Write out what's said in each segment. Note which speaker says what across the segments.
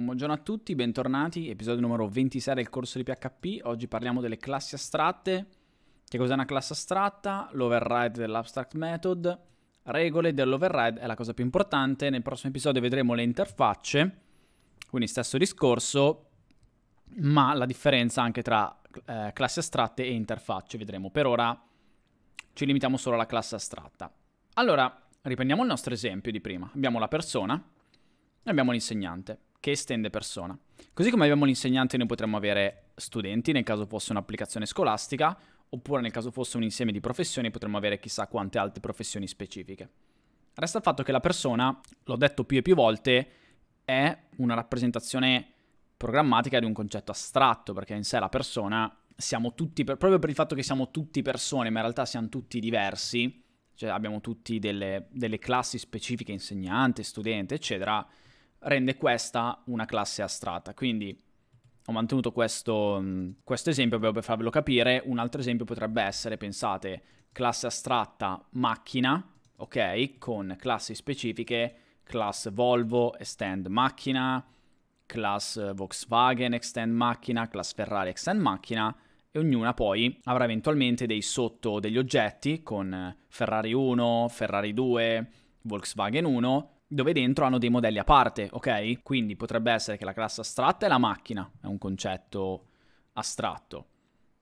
Speaker 1: Un buongiorno a tutti, bentornati, episodio numero 26 del corso di PHP. Oggi parliamo delle classi astratte, che cos'è una classe astratta, l'override dell'abstract method, regole dell'override è la cosa più importante. Nel prossimo episodio vedremo le interfacce, quindi stesso discorso, ma la differenza anche tra eh, classi astratte e interfacce, vedremo. Per ora ci limitiamo solo alla classe astratta. Allora, riprendiamo il nostro esempio di prima. Abbiamo la persona e abbiamo l'insegnante che estende persona. Così come abbiamo l'insegnante, noi potremmo avere studenti, nel caso fosse un'applicazione scolastica, oppure nel caso fosse un insieme di professioni, potremmo avere chissà quante altre professioni specifiche. Resta il fatto che la persona, l'ho detto più e più volte, è una rappresentazione programmatica di un concetto astratto, perché in sé la persona siamo tutti, per, proprio per il fatto che siamo tutti persone, ma in realtà siamo tutti diversi, cioè abbiamo tutti delle, delle classi specifiche, insegnante, studente, eccetera, rende questa una classe astratta. Quindi ho mantenuto questo, mm, questo esempio per farvelo capire. Un altro esempio potrebbe essere, pensate, classe astratta macchina, ok? Con classi specifiche, class Volvo, extend macchina, class Volkswagen, extend macchina, class Ferrari, extend macchina, e ognuna poi avrà eventualmente dei sotto degli oggetti con Ferrari 1, Ferrari 2, Volkswagen 1, dove dentro hanno dei modelli a parte, ok? Quindi potrebbe essere che la classe astratta è la macchina, è un concetto astratto.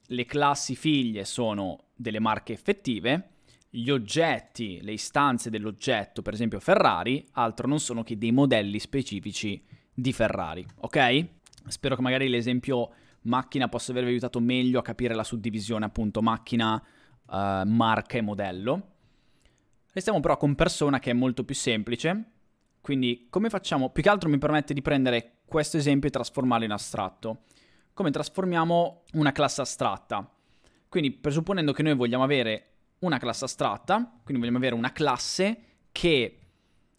Speaker 1: Le classi figlie sono delle marche effettive, gli oggetti, le istanze dell'oggetto, per esempio Ferrari, altro non sono che dei modelli specifici di Ferrari, ok? Spero che magari l'esempio macchina possa avervi aiutato meglio a capire la suddivisione appunto macchina, eh, marca e modello. Restiamo però con persona che è molto più semplice quindi come facciamo? Più che altro mi permette di prendere questo esempio e trasformarlo in astratto. Come trasformiamo una classe astratta? Quindi presupponendo che noi vogliamo avere una classe astratta, quindi vogliamo avere una classe che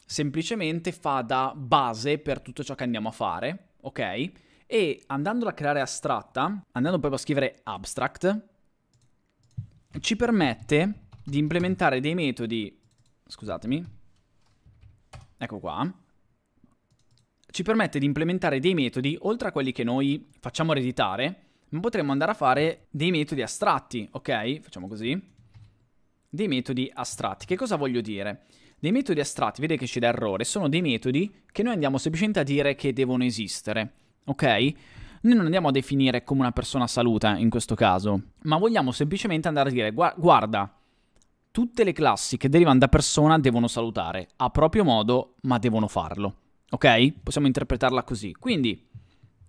Speaker 1: semplicemente fa da base per tutto ciò che andiamo a fare, ok? E andandola a creare astratta, andando proprio a scrivere abstract, ci permette di implementare dei metodi, scusatemi, ecco qua, ci permette di implementare dei metodi, oltre a quelli che noi facciamo ereditare, ma potremmo andare a fare dei metodi astratti, ok? Facciamo così. Dei metodi astratti. Che cosa voglio dire? Dei metodi astratti, vedete che ci dà errore, sono dei metodi che noi andiamo semplicemente a dire che devono esistere, ok? Noi non andiamo a definire come una persona saluta in questo caso, ma vogliamo semplicemente andare a dire guarda, tutte le classi che derivano da persona devono salutare, a proprio modo, ma devono farlo. Ok? Possiamo interpretarla così. Quindi,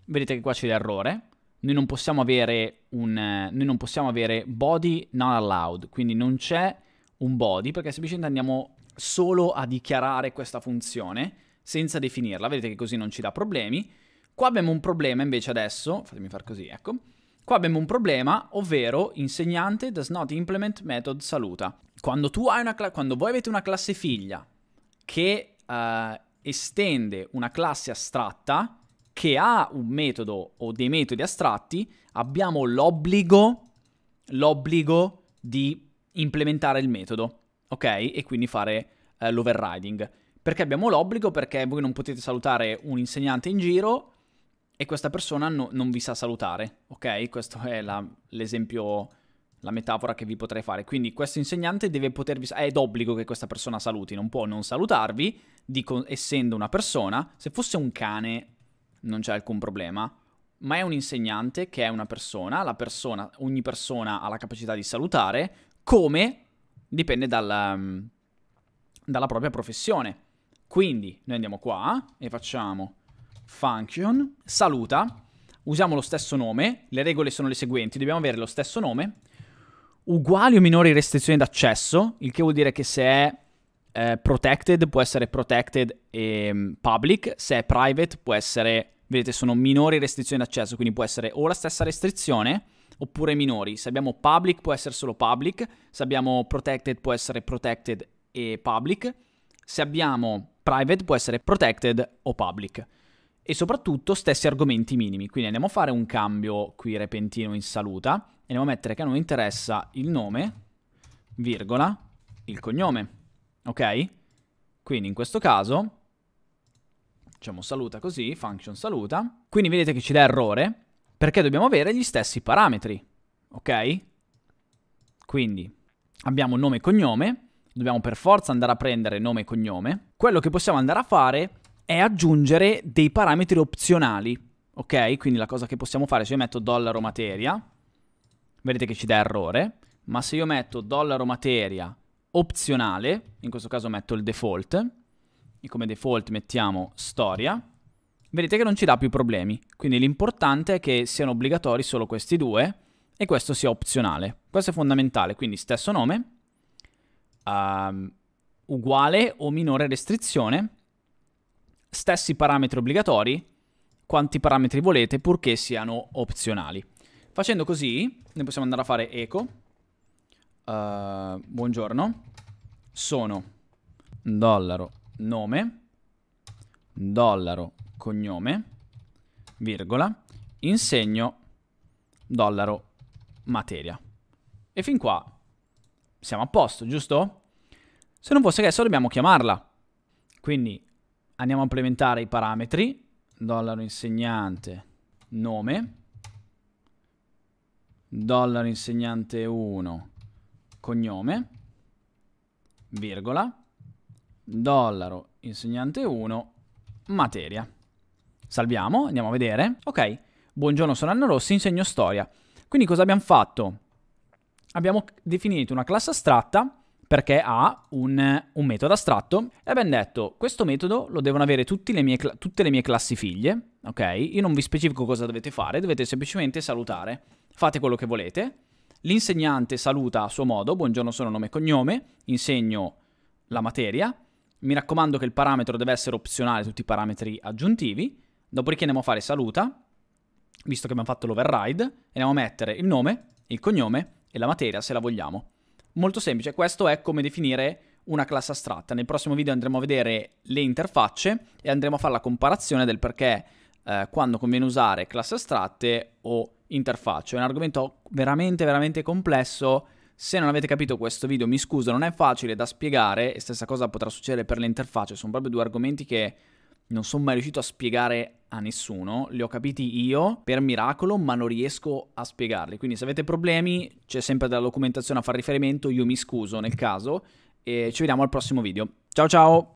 Speaker 1: vedete che qua c'è l'errore. Noi non possiamo avere un... Eh, noi non possiamo avere body not allowed, quindi non c'è un body, perché semplicemente andiamo solo a dichiarare questa funzione senza definirla. Vedete che così non ci dà problemi. Qua abbiamo un problema invece adesso, fatemi far così, ecco. Qua abbiamo un problema, ovvero insegnante does not implement method saluta quando, cla- quando voi avete una classe figlia che uh, estende una classe astratta che ha un metodo o dei metodi astratti, abbiamo l'obbligo, l'obbligo di implementare il metodo, ok? E quindi fare eh, l'overriding. Perché abbiamo l'obbligo? Perché voi non potete salutare un insegnante in giro e questa persona no, non vi sa salutare, ok? Questo è la, l'esempio la metafora che vi potrei fare. Quindi questo insegnante deve potervi... è d'obbligo che questa persona saluti, non può non salutarvi, dico, essendo una persona. Se fosse un cane non c'è alcun problema, ma è un insegnante che è una persona, la persona ogni persona ha la capacità di salutare, come dipende dalla, dalla propria professione. Quindi noi andiamo qua e facciamo function, saluta, usiamo lo stesso nome, le regole sono le seguenti, dobbiamo avere lo stesso nome, uguali o minori restrizioni d'accesso, il che vuol dire che se è eh, protected può essere protected e mm, public, se è private può essere, vedete, sono minori restrizioni d'accesso, quindi può essere o la stessa restrizione oppure minori. Se abbiamo public può essere solo public, se abbiamo protected può essere protected e public, se abbiamo private può essere protected o public e soprattutto stessi argomenti minimi. Quindi andiamo a fare un cambio qui repentino in saluta e andiamo a mettere che a noi interessa il nome, virgola, il cognome. Ok? Quindi in questo caso diciamo saluta così, function saluta. Quindi vedete che ci dà errore perché dobbiamo avere gli stessi parametri. Ok? Quindi abbiamo nome e cognome, dobbiamo per forza andare a prendere nome e cognome. Quello che possiamo andare a fare è aggiungere dei parametri opzionali, ok? Quindi la cosa che possiamo fare, se io metto dollaro materia, vedete che ci dà errore, ma se io metto dollaro materia opzionale, in questo caso metto il default, e come default mettiamo storia, vedete che non ci dà più problemi. Quindi l'importante è che siano obbligatori solo questi due e questo sia opzionale. Questo è fondamentale, quindi stesso nome, um, uguale o minore restrizione, stessi parametri obbligatori, quanti parametri volete, purché siano opzionali. Facendo così, noi possiamo andare a fare eco. Uh, buongiorno. Sono dollaro nome, dollaro cognome, virgola, insegno, dollaro materia. E fin qua siamo a posto, giusto? Se non fosse che adesso dobbiamo chiamarla. Quindi andiamo a implementare i parametri, dollaro insegnante, nome, dollaro insegnante 1, cognome, virgola, dollaro insegnante 1, materia. Salviamo, andiamo a vedere. Ok, buongiorno sono Anna Rossi, insegno storia. Quindi cosa abbiamo fatto? Abbiamo definito una classe astratta perché ha un, un metodo astratto. E abbiamo detto, questo metodo lo devono avere le mie, tutte le mie classi figlie, ok? Io non vi specifico cosa dovete fare, dovete semplicemente salutare. Fate quello che volete. L'insegnante saluta a suo modo, buongiorno sono nome e cognome, insegno la materia. Mi raccomando che il parametro deve essere opzionale, tutti i parametri aggiuntivi. Dopodiché andiamo a fare saluta, visto che abbiamo fatto l'override, andiamo a mettere il nome, il cognome e la materia se la vogliamo. Molto semplice, questo è come definire una classe astratta. Nel prossimo video andremo a vedere le interfacce e andremo a fare la comparazione del perché eh, quando conviene usare classi astratte o interfacce. È un argomento veramente veramente complesso. Se non avete capito questo video mi scuso, non è facile da spiegare e stessa cosa potrà succedere per le interfacce. Sono proprio due argomenti che non sono mai riuscito a spiegare a nessuno, li ho capiti io per miracolo, ma non riesco a spiegarli. Quindi se avete problemi, c'è sempre della documentazione a far riferimento, io mi scuso nel caso e ci vediamo al prossimo video. Ciao ciao!